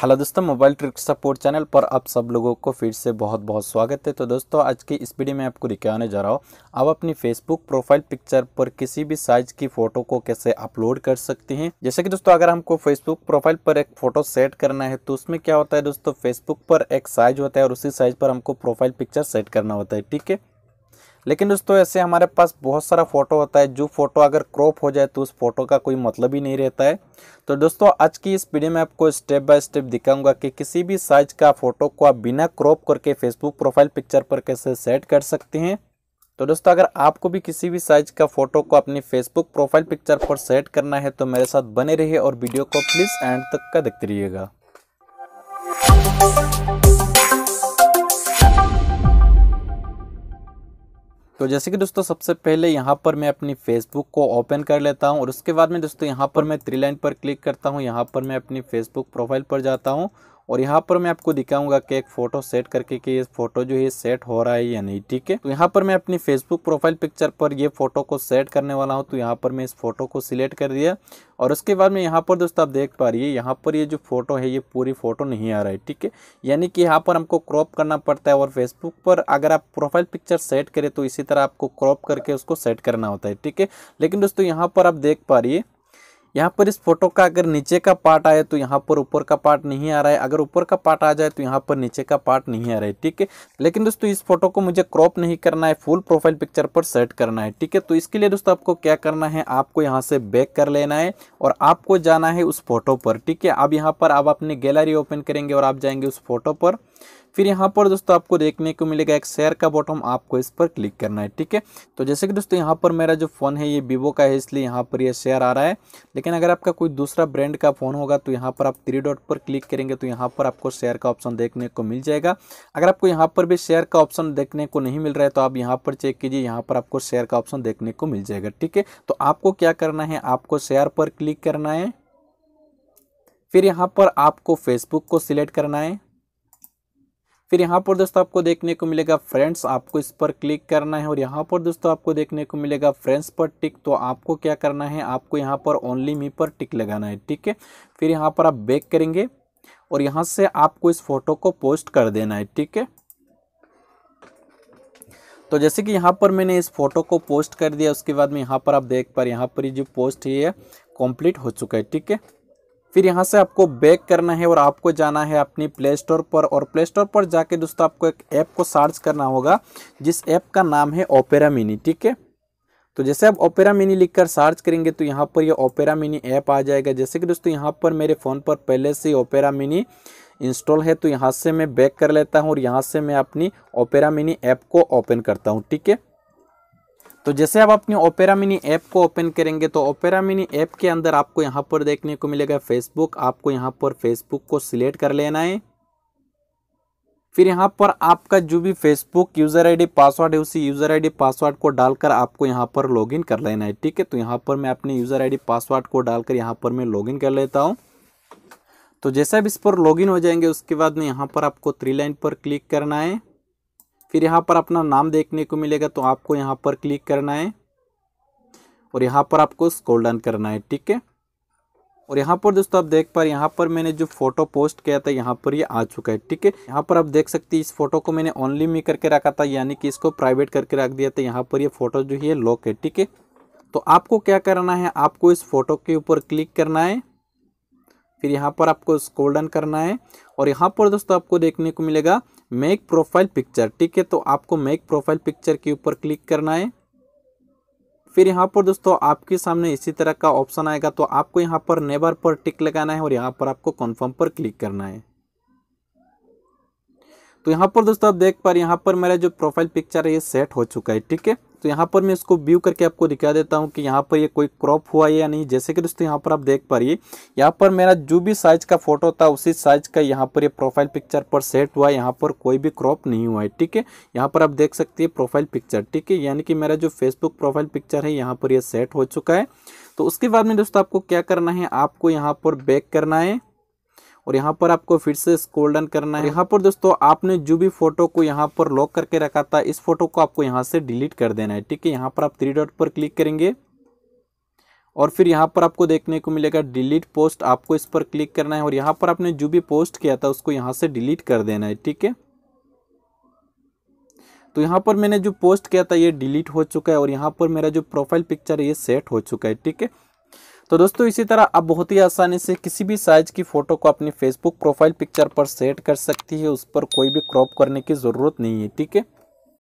hello दोस्तों mobile trick support channel पर आप सब लोगों को फिर से बहुत बहुत स्वागत है तो दोस्तों आज की इस वीडियो में आपको दिखाने जा रहा हूँ आप अपनी फेसबुक प्रोफाइल पिक्चर पर किसी भी साइज की फ़ोटो को कैसे अपलोड कर सकते हैं जैसे कि दोस्तों अगर हमको फेसबुक प्रोफाइल पर एक फ़ोटो सेट करना है तो उसमें क्या होता है दोस्तों फेसबुक पर एक साइज होता है और उसी साइज पर हमको प्रोफाइल पिक्चर सेट करना होता है ठीक है लेकिन दोस्तों ऐसे हमारे पास बहुत सारा फ़ोटो होता है जो फ़ोटो अगर क्रॉप हो जाए तो उस फोटो का कोई मतलब ही नहीं रहता है तो दोस्तों आज की इस वीडियो में आपको स्टेप बाय स्टेप दिखाऊंगा कि किसी भी साइज का फ़ोटो को आप बिना क्रॉप करके फेसबुक प्रोफाइल पिक्चर पर कैसे सेट कर सकते हैं तो दोस्तों अगर आपको भी किसी भी साइज का फोटो को अपनी फेसबुक प्रोफाइल पिक्चर पर सेट करना है तो मेरे साथ बने रहिए और वीडियो को प्लीज़ एंड तक का देखते रहिएगा तो जैसे कि दोस्तों सबसे पहले यहाँ पर मैं अपनी फेसबुक को ओपन कर लेता हूँ और उसके बाद में दोस्तों यहाँ पर मैं थ्री लाइन पर क्लिक करता हूँ यहाँ पर मैं अपनी फेसबुक प्रोफाइल पर जाता हूँ और यहाँ पर मैं आपको दिखाऊंगा कि एक फोटो सेट करके कि ये फोटो जो है सेट हो रहा है या नहीं ठीक है तो यहाँ पर मैं अपनी फेसबुक प्रोफाइल पिक्चर पर ये फोटो को सेट करने वाला हूँ तो यहाँ पर मैं इस फोटो को सिलेक्ट कर दिया और उसके बाद में यहाँ पर दोस्तों आप देख पा रही है यहाँ पर ये जो फोटो है ये पूरी फोटो नहीं आ रहा है ठीक है यानी कि यहाँ पर हमको क्रॉप करना पड़ता है और फेसबुक पर अगर आप प्रोफाइल पिक्चर सेट करें तो इसी तरह आपको क्रॉप करके उसको सेट करना होता है ठीक है लेकिन दोस्तों यहाँ पर आप देख पा रही है यहाँ पर इस फोटो का अगर नीचे का पार्ट आए तो यहाँ पर ऊपर का पार्ट नहीं आ रहा है अगर ऊपर का पार्ट आ जाए तो यहाँ पर नीचे का पार्ट नहीं आ रहा है ठीक है लेकिन दोस्तों इस फोटो को मुझे क्रॉप नहीं करना है फुल प्रोफाइल पिक्चर पर सेट करना है ठीक है तो इसके लिए दोस्तों आपको क्या करना है आपको यहाँ से बैक कर लेना है और आपको जाना है उस फोटो पर ठीक है अब यहाँ पर आप अपनी गैलरी ओपन करेंगे और आप जाएंगे उस फोटो पर फिर यहाँ पर दोस्तों आपको देखने को मिलेगा एक शेयर का बॉटम आपको इस पर क्लिक करना है ठीक है तो जैसे कि दोस्तों यहाँ पर मेरा जो फ़ोन है ये वीवो का है इसलिए यहाँ पर ये शेयर आ रहा है लेकिन अगर आपका कोई दूसरा ब्रांड का फ़ोन होगा तो यहाँ पर आप थ्री डॉट पर क्लिक करेंगे तो यहाँ पर आपको शेयर का ऑप्शन देखने को मिल जाएगा अगर आपको यहाँ पर भी शेयर का ऑप्शन देखने को नहीं मिल रहा है तो आप यहाँ पर चेक कीजिए यहाँ पर आपको शेयर का ऑप्शन देखने को मिल जाएगा ठीक है तो आपको क्या करना है आपको शेयर पर क्लिक करना है फिर यहाँ पर आपको फेसबुक को सिलेक्ट करना है फिर यहाँ पर दोस्तों आपको देखने को मिलेगा फ्रेंड्स आपको इस पर क्लिक करना है और यहाँ पर दोस्तों आपको देखने को मिलेगा फ्रेंड्स पर टिक तो आपको क्या करना है आपको यहाँ पर ओनली मी पर टिक लगाना है ठीक है फिर यहाँ पर आप बैक करेंगे और यहाँ से आपको इस फोटो को पोस्ट कर देना है ठीक है तो जैसे कि यहाँ पर मैंने इस फोटो को पोस्ट कर दिया उसके बाद में यहाँ पर आप देख पा रहे यहाँ पर ये जो पोस्ट है कंप्लीट हो चुका है ठीक है फिर यहाँ से आपको बैक करना है और आपको जाना है अपनी प्ले स्टोर पर और प्ले स्टोर पर जाके दोस्तों आपको एक ऐप को सर्च करना होगा जिस ऐप का नाम है ओपेरा मिनी ठीक है तो जैसे आप ओपेरा मिनी लिखकर सर्च करेंगे तो यहाँ पर ये यह ओपेरा मिनी ऐप आ जाएगा जैसे कि दोस्तों यहाँ पर मेरे फ़ोन पर पहले से ओपेरा मिनी इंस्टॉल है तो यहाँ से मैं बैक कर लेता हूँ और यहाँ से मैं अपनी ओपेरा मिनी ऐप को ओपन करता हूँ ठीक है तो जैसे आप अपनी ओपेरा मिनी ऐप को ओपन करेंगे तो ओपेरा मिनी ऐप के अंदर आपको यहाँ पर देखने को मिलेगा फेसबुक आपको यहाँ पर फेसबुक को सिलेक्ट कर लेना है फिर यहाँ पर आपका जो भी फेसबुक यूज़र आईडी पासवर्ड है उसी यूज़र आईडी पासवर्ड को डालकर आपको यहाँ पर लॉगिन कर लेना है ठीक है तो यहाँ पर मैं अपने यूज़र आईडी पासवर्ड को डालकर यहाँ पर मैं लॉगिन कर लेता हूँ तो जैसे आप इस पर लॉगिन हो जाएंगे उसके बाद में यहाँ पर आपको थ्री लाइन पर क्लिक करना है फिर यहाँ पर अपना नाम देखने को मिलेगा तो आपको यहाँ पर क्लिक करना है और यहाँ पर आपको स्कोल डन करना है ठीक है और यहाँ पर दोस्तों आप देख पा रहे यहाँ पर मैंने जो फोटो पोस्ट किया था यहाँ पर ये यह आ चुका है ठीक है यहाँ पर आप देख सकते हैं इस फोटो को मैंने ओनली मी करके रखा था यानी कि इसको प्राइवेट करके रख दिया था यहाँ पर ये यह फोटो जो है लॉक है ठीक है तो आपको क्या करना है आपको इस फोटो के ऊपर क्लिक करना है फिर यहाँ पर आपको स्कोल डन करना है और यहाँ पर दोस्तों आपको देखने को मिलेगा मेक प्रोफाइल पिक्चर ठीक है तो आपको मेक प्रोफाइल पिक्चर के ऊपर क्लिक करना है फिर यहाँ पर दोस्तों आपके सामने इसी तरह का ऑप्शन आएगा तो आपको यहाँ पर नेबर पर टिक लगाना है और यहाँ पर आपको कन्फर्म पर क्लिक करना है तो यहाँ पर दोस्तों आप देख पा रहे यहाँ पर मेरा जो प्रोफाइल पिक्चर है ये सेट हो चुका है ठीक है तो यहाँ पर मैं इसको व्यू करके आपको दिखा देता हूँ कि यहाँ पर ये कोई क्रॉप हुआ है या नहीं जैसे कि दोस्तों यहाँ पर आप देख पा रही यहाँ पर मेरा जो भी साइज का फोटो था उसी साइज का यहाँ पर ये प्रोफाइल पिक्चर पर सेट हुआ है यहाँ पर कोई भी क्रॉप नहीं हुआ है ठीक है यहाँ पर आप देख सकती है प्रोफाइल पिक्चर ठीक है यानी कि मेरा जो फेसबुक प्रोफाइल पिक्चर है यहाँ पर ये सेट हो चुका है तो उसके बाद में दोस्तों आपको क्या करना है आपको यहाँ पर बैक करना है और यहाँ पर आपको फिर से स्कोल्डन डन करना है यहाँ पर दोस्तों आपने जो भी फोटो को यहाँ पर लॉक करके रखा था इस फोटो को आपको यहाँ से डिलीट कर देना है ठीक है यहाँ पर आप थ्री डॉट पर क्लिक करेंगे और फिर यहाँ पर आपको देखने को मिलेगा डिलीट पोस्ट आपको इस पर क्लिक करना है और यहाँ पर आपने जो भी पोस्ट किया था उसको यहाँ से डिलीट कर देना है ठीक है तो यहाँ पर मैंने जो पोस्ट किया था ये डिलीट हो चुका है और यहाँ पर मेरा जो प्रोफाइल पिक्चर है ये सेट हो चुका है ठीक है तो दोस्तों इसी तरह आप बहुत ही आसानी से किसी भी साइज की फ़ोटो को अपनी फेसबुक प्रोफाइल पिक्चर पर सेट कर सकती है उस पर कोई भी क्रॉप करने की ज़रूरत नहीं है ठीक है